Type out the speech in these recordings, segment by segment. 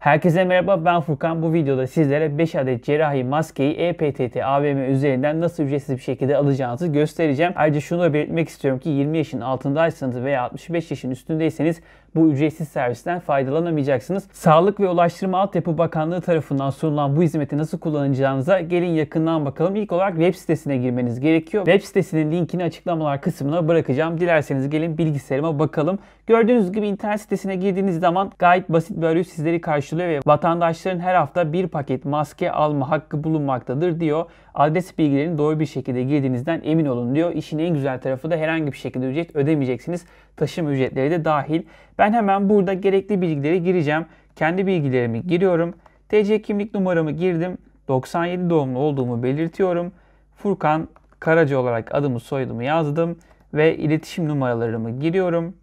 Herkese merhaba ben Furkan. Bu videoda sizlere 5 adet cerrahi maskeyi EPTT AVM üzerinden nasıl ücretsiz bir şekilde alacağınızı göstereceğim. Ayrıca şunu da belirtmek istiyorum ki 20 yaşın altındaysanız veya 65 yaşın üstündeyseniz bu ücretsiz servisten faydalanamayacaksınız. Sağlık ve Ulaştırma Altyapı Bakanlığı tarafından sunulan bu hizmeti nasıl kullanacağınıza gelin yakından bakalım. İlk olarak web sitesine girmeniz gerekiyor. Web sitesinin linkini açıklamalar kısmına bırakacağım. Dilerseniz gelin bilgisayarıma bakalım. Gördüğünüz gibi internet sitesine girdiğiniz zaman gayet basit bir arayüz sizleri karşı karşılıyor ve vatandaşların her hafta bir paket maske alma hakkı bulunmaktadır diyor. Adres bilgilerini doğru bir şekilde girdiğinizden emin olun diyor. İşin en güzel tarafı da herhangi bir şekilde ücret ödemeyeceksiniz. Taşıma ücretleri de dahil. Ben hemen burada gerekli bilgileri gireceğim. Kendi bilgilerimi giriyorum. TC kimlik numaramı girdim. 97 doğumlu olduğumu belirtiyorum. Furkan Karaca olarak adımı soyadımı yazdım ve iletişim numaralarımı giriyorum.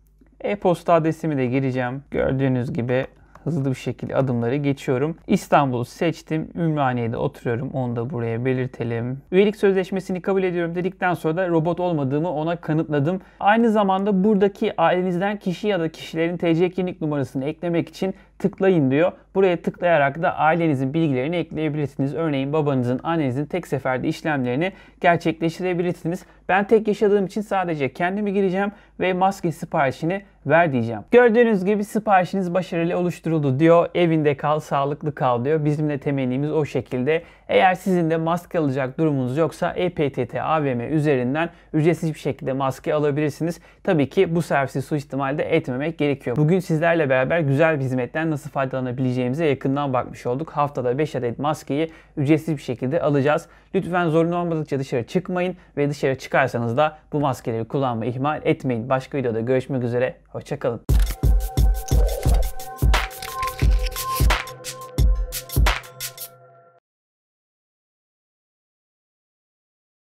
E-posta adresimi de gireceğim. Gördüğünüz gibi hızlı bir şekilde adımları geçiyorum. İstanbul'u seçtim. Ümraniye'de oturuyorum. Onu da buraya belirtelim. Üyelik sözleşmesini kabul ediyorum dedikten sonra da robot olmadığımı ona kanıtladım. Aynı zamanda buradaki ailenizden kişi ya da kişilerin TC kimlik numarasını eklemek için tıklayın diyor. Buraya tıklayarak da ailenizin bilgilerini ekleyebilirsiniz. Örneğin babanızın, annenizin tek seferde işlemlerini gerçekleştirebilirsiniz. Ben tek yaşadığım için sadece kendimi gireceğim ve maske siparişini ver diyeceğim. Gördüğünüz gibi siparişiniz başarılı oluşturuldu diyor. Evinde kal, sağlıklı kal diyor. Bizim de temennimiz o şekilde. Eğer sizin de maske alacak durumunuz yoksa EPTT AVM üzerinden ücretsiz bir şekilde maske alabilirsiniz. Tabii ki bu servisi suistimalde etmemek gerekiyor. Bugün sizlerle beraber güzel bir hizmetten nasıl faydalanabileceğimize yakından bakmış olduk. Haftada 5 adet maskeyi ücretsiz bir şekilde alacağız. Lütfen zorunlu olmadıkça dışarı çıkmayın ve dışarı çıkarsanız da bu maskeleri kullanmayı ihmal etmeyin. Başka videoda görüşmek üzere. Hoşçakalın.